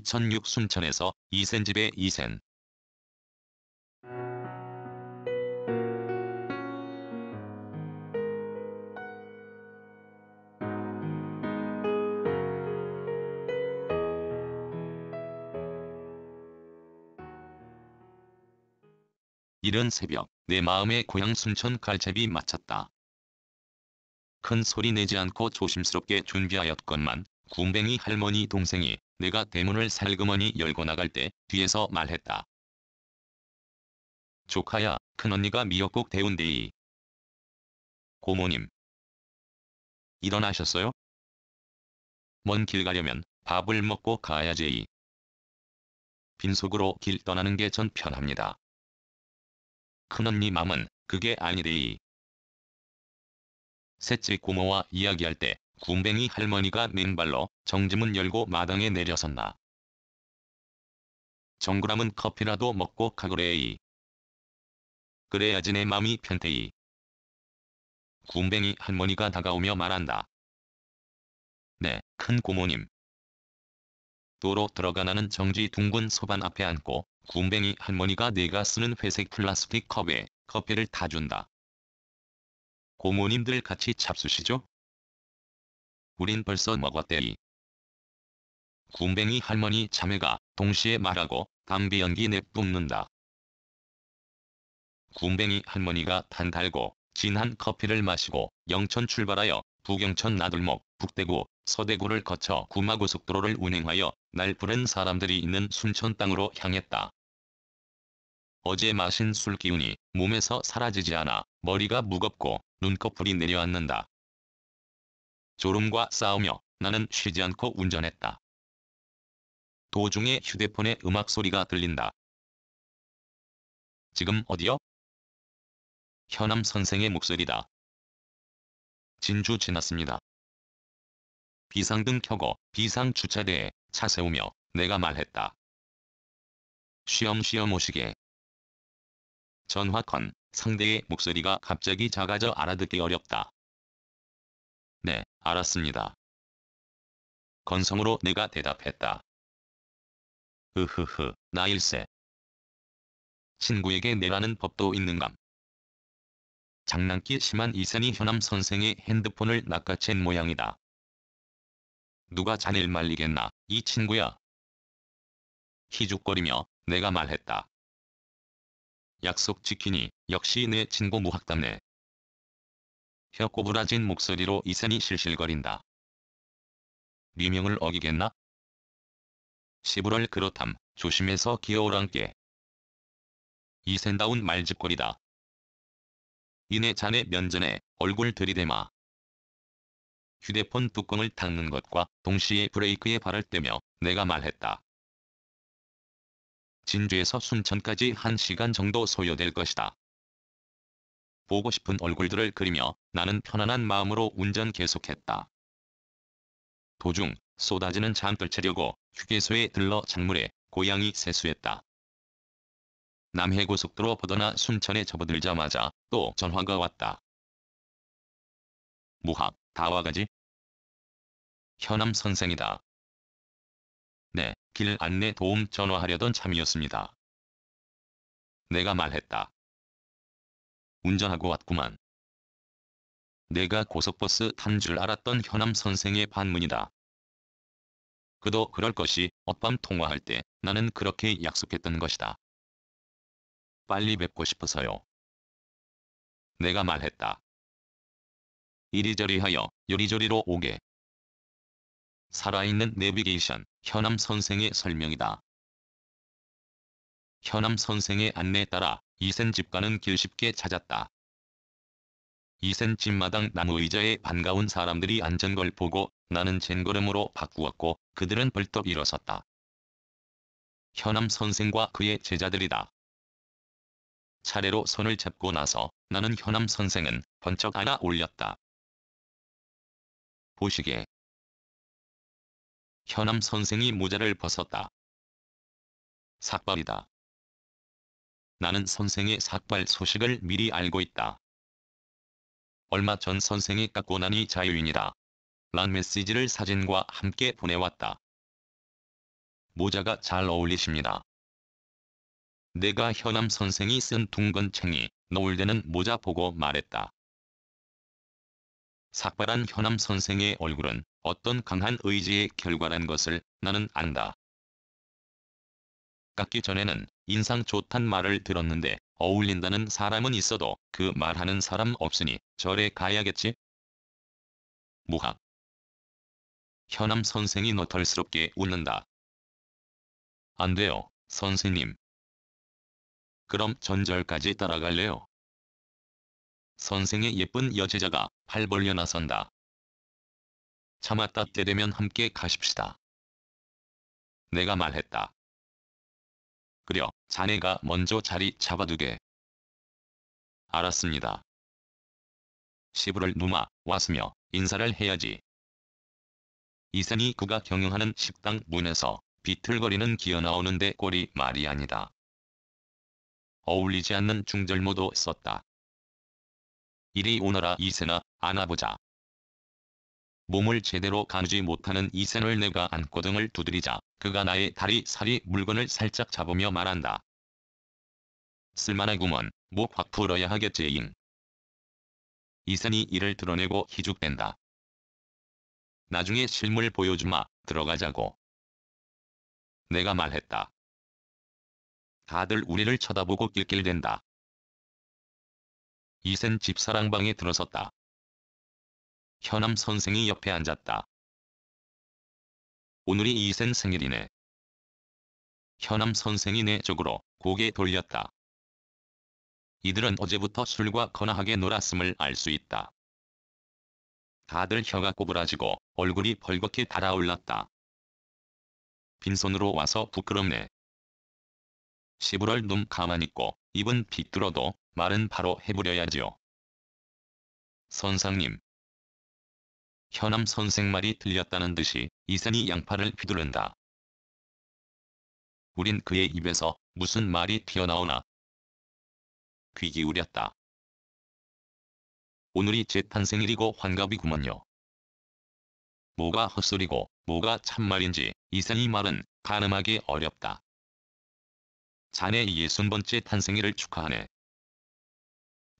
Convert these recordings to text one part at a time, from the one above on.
2006 순천에서 이센집의 이센 이른 새벽 내 마음의 고향 순천 갈채비 마쳤다. 큰 소리 내지 않고 조심스럽게 준비하였건만 군뱅이 할머니 동생이 내가 대문을 살그머니 열고 나갈 때 뒤에서 말했다. 조카야, 큰언니가 미역국 데운데이. 고모님. 일어나셨어요? 먼 길 가려면 밥을 먹고 가야지. 빈속으로 길 떠나는 게 전 편합니다. 큰언니 맘은 그게 아니데이. 셋째 고모와 이야기할 때 군뱅이 할머니가 맨발로 정지문 열고 마당에 내려섰나. 정구람은 커피라도 먹고 가그래이 그래야지 내마음이 편태이. 군뱅이 할머니가 다가오며 말한다. 네, 큰 고모님. 도로 들어가 나는 정지 둥근 소반 앞에 앉고 군뱅이 할머니가 내가 쓰는 회색 플라스틱 컵에 커피를 타준다. 고모님들 같이 잡수시죠? 우린 벌써 먹었대이. 군뱅이 할머니 자매가 동시에 말하고 담비 연기 내뿜는다. 군뱅이 할머니가 단달고 진한 커피를 마시고 영천 출발하여 부경천 나들목 북대구 서대구를 거쳐 구마고속도로를 운행하여 날 부른 사람들이 있는 순천 땅으로 향했다. 어제 마신 술 기운이 몸에서 사라지지 않아 머리가 무겁고 눈꺼풀이 내려앉는다. 졸음과 싸우며 나는 쉬지 않고 운전했다. 도중에 휴대폰에 음악 소리가 들린다. 지금 어디요? 현암 선생의 목소리다. 진주 지났습니다. 비상등 켜고 비상 주차대에 차 세우며 내가 말했다. 쉬엄쉬엄 오시게. 전화컨 상대의 목소리가 갑자기 작아져 알아듣기 어렵다. 네, 알았습니다. 건성으로 내가 대답했다. 으흐흐, 나일세. 친구에게 내라는 법도 있는감. 장난기 심한 이선희 현암 선생의 핸드폰을 낚아챈 모양이다. 누가 자넬 말리겠나, 이 친구야. 희죽거리며 내가 말했다. 약속 지키니 역시 내 친구 무학담네. 혀 꼬부라진 목소리로 이센이 실실거린다. 미명을 어기겠나? 시부럴 그렇담 조심해서 기어오랑께. 이센다운 말짓거리다. 이내 자네 면전에 얼굴 들이대마. 휴대폰 뚜껑을 닦는 것과 동시에 브레이크에 발을 떼며 내가 말했다. 진주에서 순천까지 한시간 정도 소요될 것이다. 보고 싶은 얼굴들을 그리며 나는 편안한 마음으로 운전 계속했다. 도중 쏟아지는 잠들 채려고 휴게소에 들러 작물에 고양이 세수했다. 남해고속도로 벗어나 순천에 접어들자마자 또 전화가 왔다. 무학, 다와가지? 현암 선생이다. 네, 길 안내 도움 전화하려던 참이었습니다. 내가 말했다. 운전하고 왔구만. 내가 고속버스 탄 줄 알았던 현암 선생의 반문이다. 그도 그럴 것이 어밤 통화할 때 나는 그렇게 약속했던 것이다. 빨리 뵙고 싶어서요. 내가 말했다. 이리저리 하여 요리조리로 오게. 살아있는 내비게이션 현암 선생의 설명이다. 현암 선생의 안내에 따라 이센 집가는 길 쉽게 찾았다. 이센 집마당 나무 의자에 반가운 사람들이 앉은 걸 보고 나는 젠걸음으로 바꾸었고 그들은 벌떡 일어섰다. 현암 선생과 그의 제자들이다. 차례로 손을 잡고 나서 나는 현암 선생은 번쩍 안아 올렸다. 보시게. 현암 선생이 모자를 벗었다. 삭발이다. 나는 선생의 삭발 소식을 미리 알고 있다. 얼마 전 선생이 깎고 나니 자유인이다. 란 메시지를 사진과 함께 보내왔다. 모자가 잘 어울리십니다. 내가 현암 선생이 쓴 둥근 챙이 노을대는 모자 보고 말했다. 삭발한 현암 선생의 얼굴은 어떤 강한 의지의 결과란 것을 나는 안다. 깎기 전에는 인상 좋단 말을 들었는데 어울린다는 사람은 있어도 그 말하는 사람 없으니 절에 가야겠지? 무학 현암 선생이 너털스럽게 웃는다. 안 돼요, 선생님. 그럼 전절까지 따라갈래요? 선생의 예쁜 여제자가 팔 벌려 나선다. 참았다 때 되면 함께 가십시다. 내가 말했다. 그려 자네가 먼저 자리 잡아두게. 알았습니다. 시부를 누마 왔으며 인사를 해야지. 이산이 그가 경영하는 식당 문에서 비틀거리는 기어나오는데 꼴이 말이 아니다. 어울리지 않는 중절모도 썼다. 이리 오너라 이세나 안아보자. 몸을 제대로 가누지 못하는 이센을 내가 안고 등을 두드리자 그가 나의 다리 살이 물건을 살짝 잡으며 말한다. 쓸만하구먼 목 확 풀어야 하겠지잉. 이센이 이를 드러내고 희죽댄다 나중에 실물 보여주마 들어가자고. 내가 말했다. 다들 우리를 쳐다보고 낄낄댄다. 이센 집사랑방에 들어섰다. 현암 선생이 옆에 앉았다. 오늘이 이센 생일이네. 현암 선생이 내 쪽으로 고개 돌렸다. 이들은 어제부터 술과 거나하게 놀았음을 알 수 있다. 다들 혀가 꼬부라지고 얼굴이 벌겋게 달아올랐다. 빈손으로 와서 부끄럽네. 시부럴 눈 가만히 있고 입은 비뚤어도 말은 바로 해부려야지요 선상님, 현암 선생 말이 들렸다는 듯이 이센이 양팔을 휘두른다. 우린 그의 입에서 무슨 말이 튀어나오나 귀 기울였다. 오늘이 제 탄생일이고 환갑이구먼요. 뭐가 헛소리고 뭐가 참말인지 이센이 말은 가늠하기 어렵다. 자네 60번째 탄생일을 축하하네.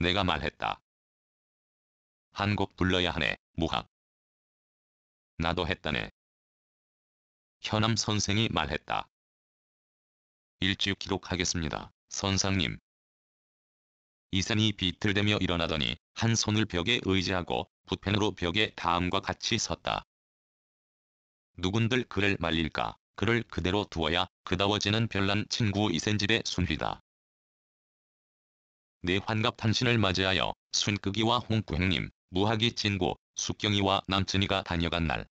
내가 말했다. 한 곡 불러야 하네, 무학. 나도 했다네. 현암 선생이 말했다. 일찍 기록하겠습니다. 선상님. 이산이 비틀대며 일어나더니 한 손을 벽에 의지하고 붓펜으로 벽에 다음과 같이 섰다. 누군들 그를 말릴까? 그를 그대로 두어야 그다워지는 별난 친구 이센집의 순휘다. 내 환갑 탄신을 맞이하여 순끄기와 홍구형님, 무학이 친구, 숙경이와 남친이가 다녀간 날.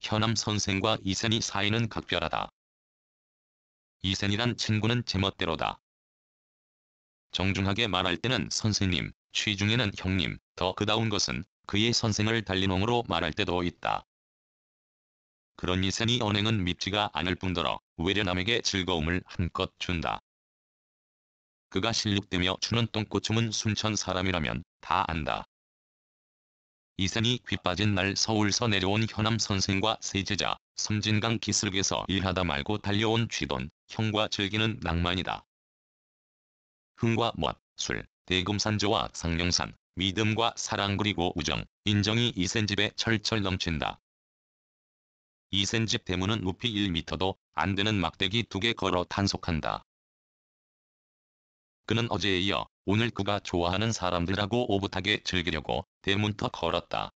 현암 선생과 이센이 사이는 각별하다. 이센이란 친구는 제멋대로다. 정중하게 말할 때는 선생님, 취중에는 형님, 더 그다운 것은 그의 선생을 달리농으로 말할 때도 있다. 그런 이센이 언행은 밉지가 않을 뿐더러 외려 남에게 즐거움을 한껏 준다. 그가 실룩대며 추는 똥꼬춤은 순천 사람이라면 다 안다. 이생이 귀빠진 날 서울서 내려온 현암 선생과 세제자, 섬진강 기슭에서 일하다 말고 달려온 쥐돈, 형과 즐기는 낭만이다. 흥과 멋, 술, 대금산조와 상령산, 믿음과 사랑 그리고 우정, 인정이 이센 집에 철철 넘친다. 이센 집 대문은 높이 1미터도 안 되는 막대기 두 개 걸어 단속한다. 그는 어제에 이어 오늘 그가 좋아하는 사람들하고 오붓하게 즐기려고 대문턱 걸었다.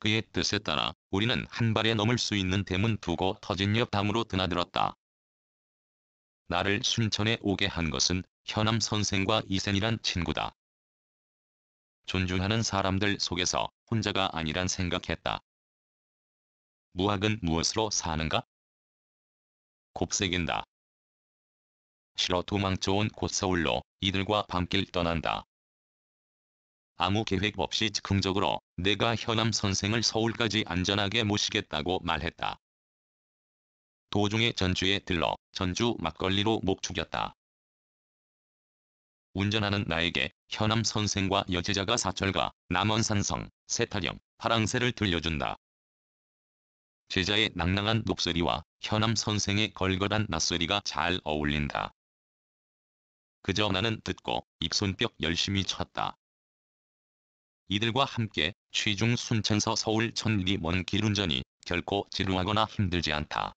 그의 뜻에 따라 우리는 한 발에 넘을 수 있는 대문 두고 터진 옆 담으로 드나들었다. 나를 순천에 오게 한 것은 현암 선생과 이센이란 친구다. 존중하는 사람들 속에서 혼자가 아니란 생각했다. 무학은 무엇으로 사는가? 곱새긴다. 싫어 도망쳐온 콧서울로 이들과 밤길 떠난다. 아무 계획 없이 즉흥적으로 내가 현암 선생을 서울까지 안전하게 모시겠다고 말했다. 도중에 전주에 들러 전주 막걸리로 목 죽였다. 운전하는 나에게 현암 선생과 여제자가 사철과 남원산성, 세타령, 파랑새를 들려준다. 제자의 낭낭한 녹소리와 현암 선생의 걸걸한 낯소리가 잘 어울린다. 그저 나는 듣고 입손뼉 열심히 쳤다. 이들과 함께 취중 순천서 서울 천리 먼 길 운전이 결코 지루하거나 힘들지 않다.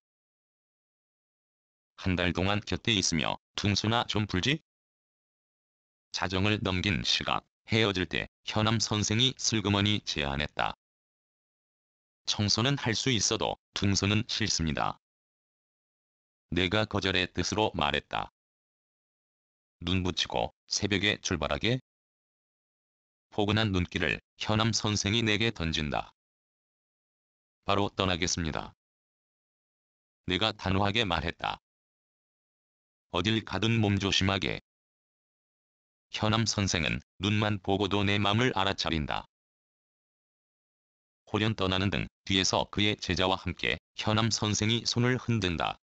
한 달 동안 곁에 있으며 퉁수나 좀 불지? 자정을 넘긴 시각 헤어질 때 현암 선생이 슬그머니 제안했다. 청소는 할 수 있어도 퉁소는 싫습니다. 내가 거절의 뜻으로 말했다. 눈 붙이고 새벽에 출발하게 포근한 눈길을 현암 선생이 내게 던진다. 바로 떠나겠습니다. 내가 단호하게 말했다. 어딜 가든 몸조심하게. 현암 선생은 눈만 보고도 내 맘을 알아차린다. 호련 떠나는 등 뒤에서 그의 제자와 함께 현암 선생이 손을 흔든다.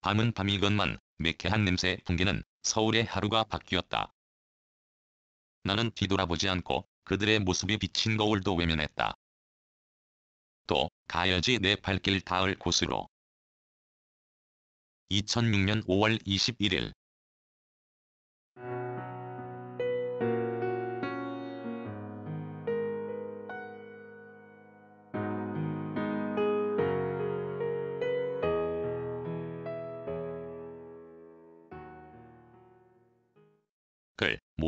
밤은 밤이건만 매캐한 냄새 풍기는 서울의 하루가 바뀌었다. 나는 뒤돌아보지 않고 그들의 모습이 비친 거울도 외면했다. 또 가야지 내 발길 닿을 곳으로. 2006년 5월 21일